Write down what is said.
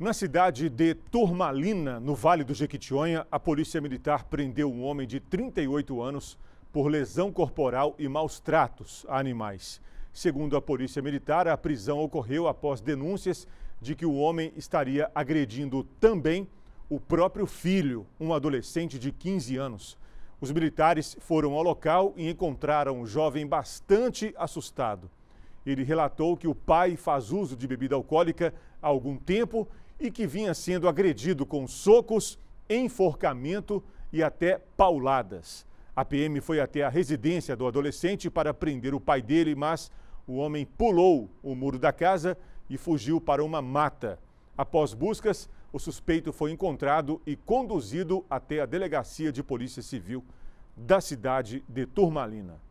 Na cidade de Turmalina, no Vale do Jequitinhonha, a polícia militar prendeu um homem de 38 anos por lesão corporal e maus tratos a animais. Segundo a polícia militar, a prisão ocorreu após denúncias de que o homem estaria agredindo também o próprio filho, um adolescente de 15 anos. Os militares foram ao local e encontraram o jovem bastante assustado. Ele relatou que o pai faz uso de bebida alcoólica há algum tempo e que vinha sendo agredido com socos, enforcamento e até pauladas. A PM foi até a residência do adolescente para prender o pai dele, mas o homem pulou o muro da casa e fugiu para uma mata. Após buscas, o suspeito foi encontrado e conduzido até a delegacia de polícia civil da cidade de Turmalina.